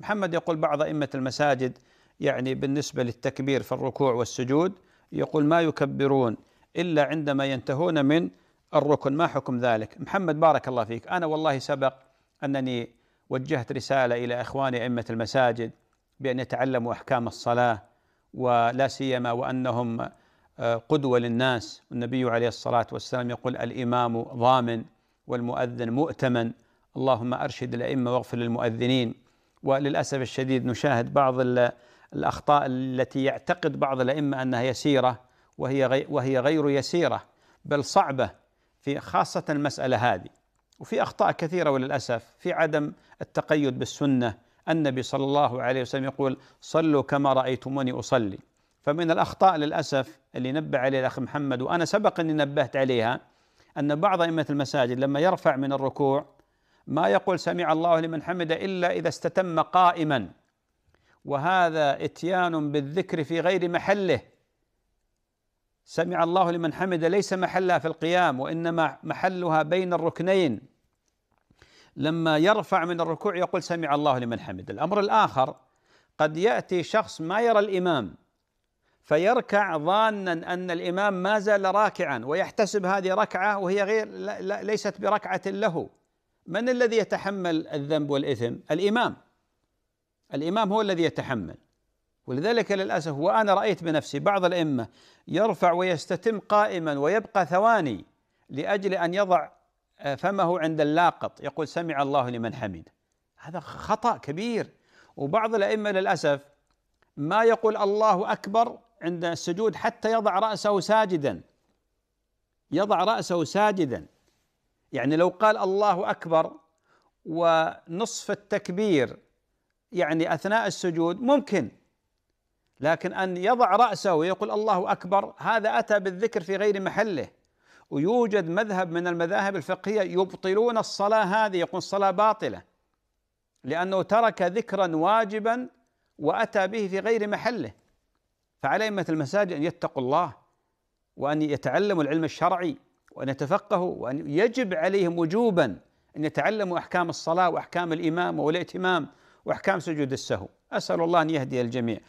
محمد يقول بعض أئمة المساجد يعني بالنسبة للتكبير في الركوع والسجود يقول ما يكبرون إلا عندما ينتهون من الركن ما حكم ذلك محمد بارك الله فيك أنا والله سبق أنني وجهت رسالة إلى إخواني أئمة المساجد بأن يتعلموا أحكام الصلاة ولا سيما وأنهم آه، قدوة للناس والنبي عليه الصلاة والسلام يقول الإمام ضامن والمؤذن مؤتمن اللهم أرشد الأئمة واغفر للمؤذنين وللأسف الشديد نشاهد بعض الأخطاء التي يعتقد بعض الأئمة أنها يسيرة وهي غير وهي غير يسيرة بل صعبة في خاصة المسألة هذه وفي أخطاء كثيرة وللأسف في عدم التقيد بالسنة النبي صلى الله عليه وسلم يقول صلوا كما رأيتموني أصلي فمن الأخطاء للأسف اللي نبه عليه الأخ محمد وأنا سبق أني نبهت عليها أن بعض أئمة المساجد لما يرفع من الركوع ما يقول سمع الله لمن حمده الا اذا استتم قائما وهذا اتيان بالذكر في غير محله سمع الله لمن حمده ليس محلها في القيام وانما محلها بين الركنين لما يرفع من الركوع يقول سمع الله لمن حمده الامر الاخر قد ياتي شخص ما يرى الامام فيركع ظانا ان الامام ما زال راكعا ويحتسب هذه ركعه وهي غير ليست بركعه له من الذي يتحمل الذنب والإثم الإمام الإمام هو الذي يتحمل ولذلك للأسف وأنا رأيت بنفسي بعض الأئمة يرفع ويستتم قائما ويبقى ثواني لأجل أن يضع آه، فمه عند اللاقط يقول سمع الله لمن حمد هذا خطأ كبير وبعض الأئمة للأسف ما يقول الله أكبر عند السجود حتى يضع رأسه ساجدا يضع رأسه ساجدا يعني لو قال الله اكبر ونصف التكبير يعني اثناء السجود ممكن لكن ان يضع راسه ويقول الله اكبر هذا اتى بالذكر في غير محله ويوجد مذهب من المذاهب الفقهيه يبطلون الصلاه هذه يقول الصلاه باطله لانه ترك ذكرا واجبا واتى به في غير محله فعلى ائمه المساجد ان يتقوا الله وان يتعلموا العلم الشرعي وأن يتفقهوا وأن يجب عليهم وجوبا أن يتعلموا أحكام الصلاة وأحكام الإمام والائتمام وأحكام سجود السهو أسأل الله أن يهدي الجميع